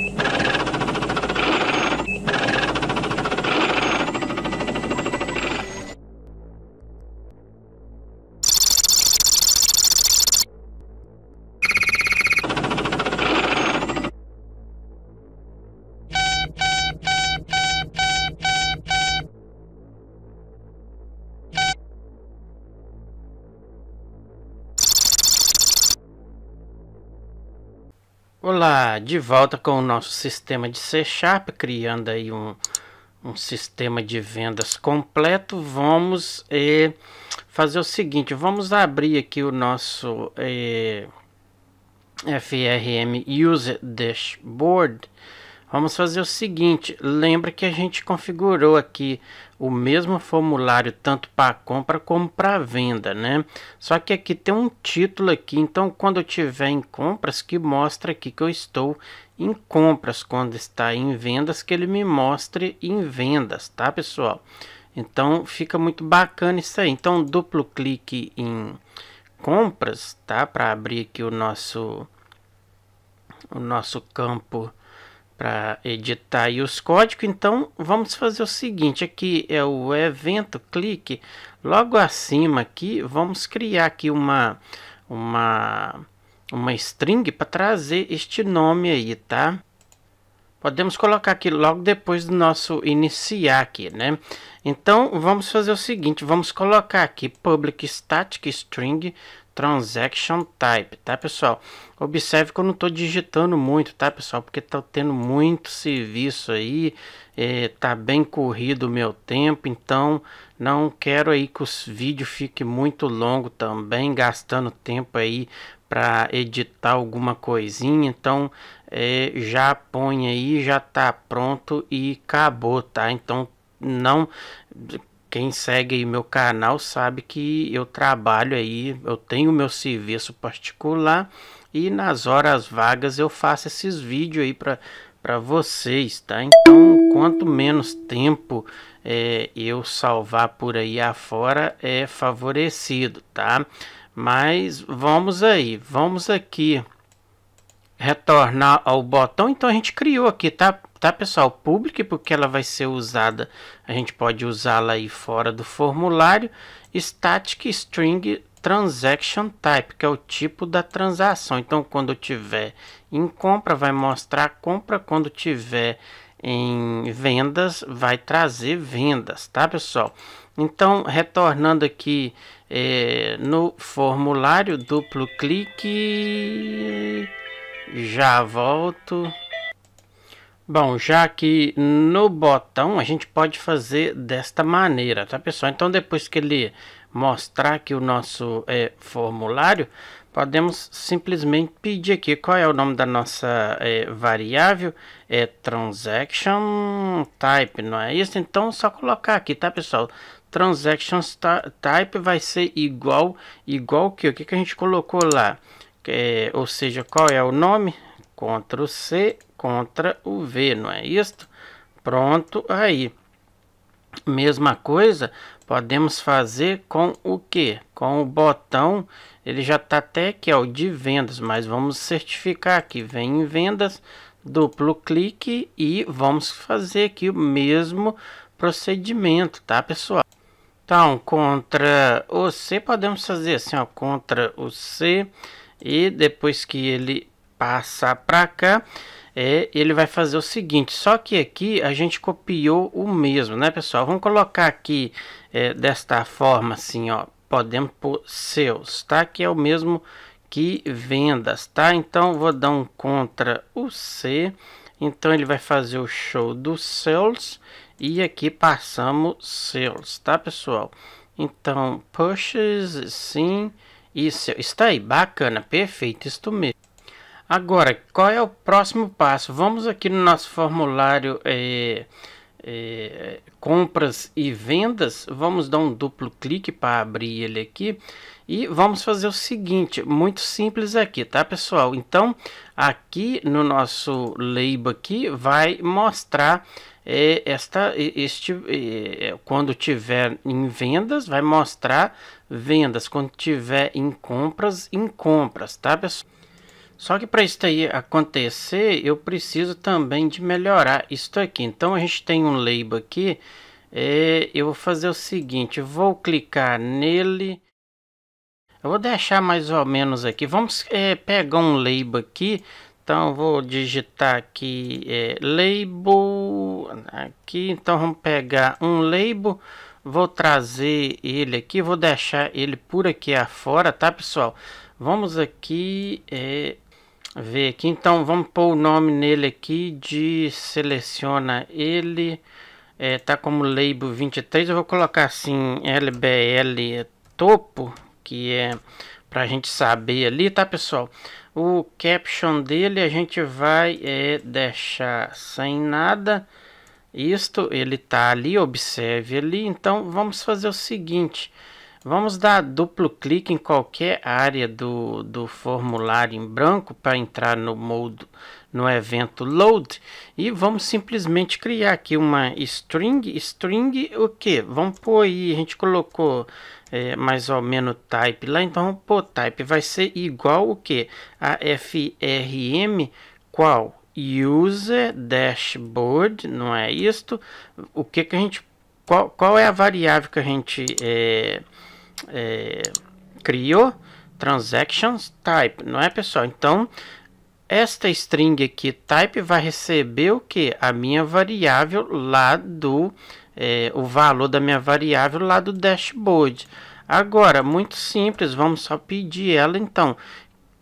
Thank you. Olá, de volta com o nosso sistema de C Sharp, criando aí um, um sistema de vendas completo. Vamos é, fazer o seguinte, vamos abrir aqui o nosso eh, FRM User Dashboard. Vamos fazer o seguinte, lembra que a gente configurou aqui o mesmo formulário tanto para compra como para venda, né? Só que aqui tem um título aqui, então quando eu tiver em compras que mostra aqui que eu estou em compras, quando está em vendas que ele me mostre em vendas, tá, pessoal? Então fica muito bacana isso aí. Então duplo clique em compras, tá? Para abrir aqui o nosso o nosso campo para editar aí os códigos. Então vamos fazer o seguinte, aqui é o evento, clique logo acima aqui, vamos criar aqui uma uma uma string para trazer este nome aí, tá? Podemos colocar aqui logo depois do nosso iniciar aqui, né? Então, vamos fazer o seguinte, vamos colocar aqui public static string Transaction Type, tá pessoal? Observe que eu não estou digitando muito, tá pessoal? Porque está tendo muito serviço aí, é, tá bem corrido o meu tempo, então não quero aí que os vídeos fiquem muito longo também, gastando tempo aí para editar alguma coisinha, então é, já põe aí, já tá pronto e acabou, tá? Então não quem segue meu canal sabe que eu trabalho aí, eu tenho meu serviço particular e nas horas vagas eu faço esses vídeos aí para para vocês, tá? Então, quanto menos tempo é, eu salvar por aí afora é favorecido, tá? Mas vamos aí, vamos aqui retornar ao botão, então a gente criou aqui, tá? Tá, pessoal? Public, porque ela vai ser usada. A gente pode usá-la aí fora do formulário. Static String Transaction Type, que é o tipo da transação. Então, quando tiver em compra, vai mostrar a compra. Quando tiver em vendas, vai trazer vendas, tá, pessoal? Então, retornando aqui é, no formulário, duplo clique já volto. Bom, já aqui no botão a gente pode fazer desta maneira, tá pessoal? Então depois que ele mostrar aqui o nosso é, formulário, podemos simplesmente pedir aqui qual é o nome da nossa é, variável, é transaction type, não é isso? Então só colocar aqui, tá pessoal? Transaction type vai ser igual, igual que o que, que a gente colocou lá? é, ou seja, qual é o nome? Ctrl C, contra o V, não é isto? Pronto, aí. Mesma coisa podemos fazer com o que? Com o botão, ele já está até aqui, ó, é de vendas, mas vamos certificar que vem em vendas, duplo clique e vamos fazer aqui o mesmo procedimento, tá pessoal? Então, contra o C, podemos fazer assim, ó, contra o C, e depois que ele passar para cá, é, ele vai fazer o seguinte, só que aqui a gente copiou o mesmo, né pessoal? Vamos colocar aqui é, desta forma assim, ó, podemos por seus, tá? Que é o mesmo que vendas, tá? Então vou dar um contra o C, então ele vai fazer o show dos sales e aqui passamos seus, tá pessoal? Então pushes, sim, sim isso, está aí, bacana, perfeito, isto mesmo. Agora, qual é o próximo passo? Vamos aqui no nosso formulário é, é, compras e vendas. Vamos dar um duplo clique para abrir ele aqui. E vamos fazer o seguinte, muito simples aqui, tá pessoal? Então, aqui no nosso label aqui vai mostrar é, esta, este, é, quando tiver em vendas, vai mostrar vendas. Quando tiver em compras, em compras, tá, pessoal? Só que para isso aí acontecer, eu preciso também de melhorar isto aqui. Então a gente tem um label aqui. É, eu vou fazer o seguinte, vou clicar nele. Eu vou deixar mais ou menos aqui. Vamos é, pegar um label aqui então vou digitar aqui é, label, aqui, então vamos pegar um label, vou trazer ele aqui, vou deixar ele por aqui afora, tá pessoal? Vamos aqui é, ver aqui, então vamos pôr o nome nele aqui de seleciona ele, é, tá como label 23, eu vou colocar assim LBL topo, que é para a gente saber ali, tá pessoal? O caption dele a gente vai é, deixar sem nada. Isto, ele tá ali, observe ali. Então, vamos fazer o seguinte. Vamos dar duplo clique em qualquer área do, do formulário em branco para entrar no modo, no evento load e vamos simplesmente criar aqui uma string string o que vamos pôr aí a gente colocou é, mais ou menos type lá então vamos pôr type vai ser igual o que a frm qual user dashboard não é isto o que que a gente qual, qual é a variável que a gente é, é, criou transactions type não é pessoal então esta string aqui type vai receber o que? A minha variável lá do é, o valor da minha variável lá do dashboard. Agora, muito simples, vamos só pedir ela então.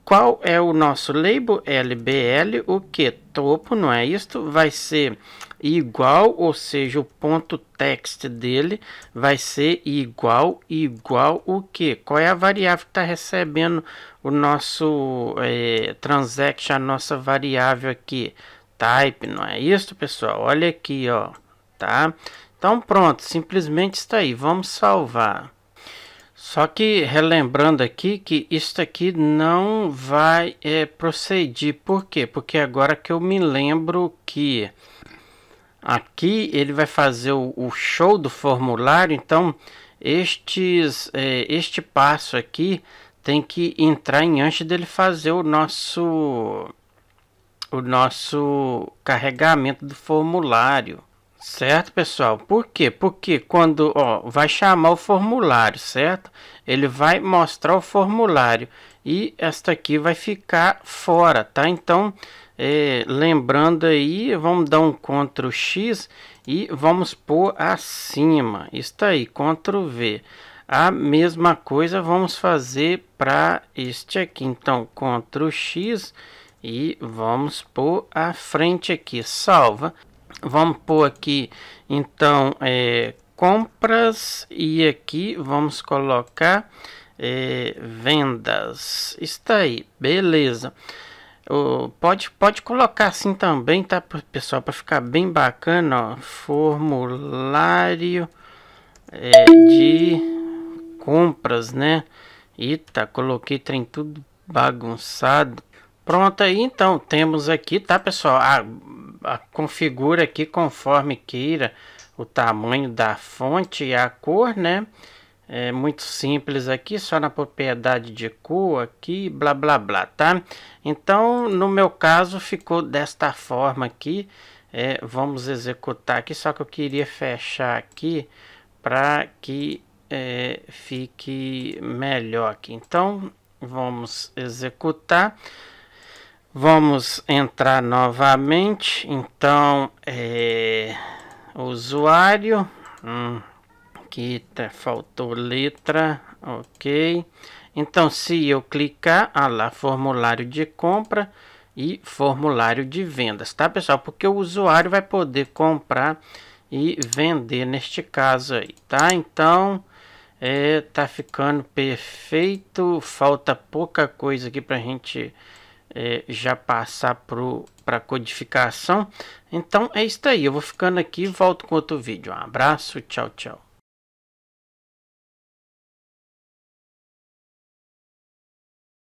Qual é o nosso label LBL? O que? Topo, não é isto? Vai ser igual, ou seja, o ponto text dele vai ser igual, igual o que? Qual é a variável que está recebendo o nosso é, transaction, a nossa variável aqui, type, não é isso, pessoal? Olha aqui, ó, tá? Então pronto, simplesmente está aí, vamos salvar. Só que relembrando aqui que isso aqui não vai é, proceder, por quê? Porque agora que eu me lembro que aqui ele vai fazer o, o show do formulário, então estes, é, este passo aqui tem que entrar em antes dele fazer o nosso o nosso carregamento do formulário. Certo, pessoal? Por quê? Porque quando ó, vai chamar o formulário, certo? Ele vai mostrar o formulário e esta aqui vai ficar fora, tá? Então, é, lembrando aí, vamos dar um Ctrl X e vamos pôr acima. Está aí, Ctrl V. A mesma coisa vamos fazer para este aqui. Então, Ctrl X e vamos por a frente aqui, salva. Vamos por aqui, então, é, compras e aqui vamos colocar é, vendas. Está aí, beleza. Oh, pode, pode colocar assim também, tá, pessoal? Para ficar bem bacana, ó, formulário é, de compras, né? Eita, coloquei trem tudo bagunçado. Pronto aí, então, temos aqui, tá, pessoal? A, a configura aqui conforme queira o tamanho da fonte e a cor, né? É muito simples aqui, só na propriedade de cor aqui, blá blá blá, tá? Então, no meu caso, ficou desta forma aqui. É, vamos executar aqui, só que eu queria fechar aqui para que é, fique melhor aqui. Então, vamos executar. Vamos entrar novamente. Então, é, usuário. Hum, aqui tá, faltou letra. Ok. Então, se eu clicar, ah lá, formulário de compra e formulário de vendas, tá pessoal? Porque o usuário vai poder comprar e vender neste caso aí, tá? Então, é, tá ficando perfeito. Falta pouca coisa aqui para a gente é, já passar pro para codificação. Então é isso aí. Eu vou ficando aqui. Volto com outro vídeo. Um abraço. Tchau, tchau.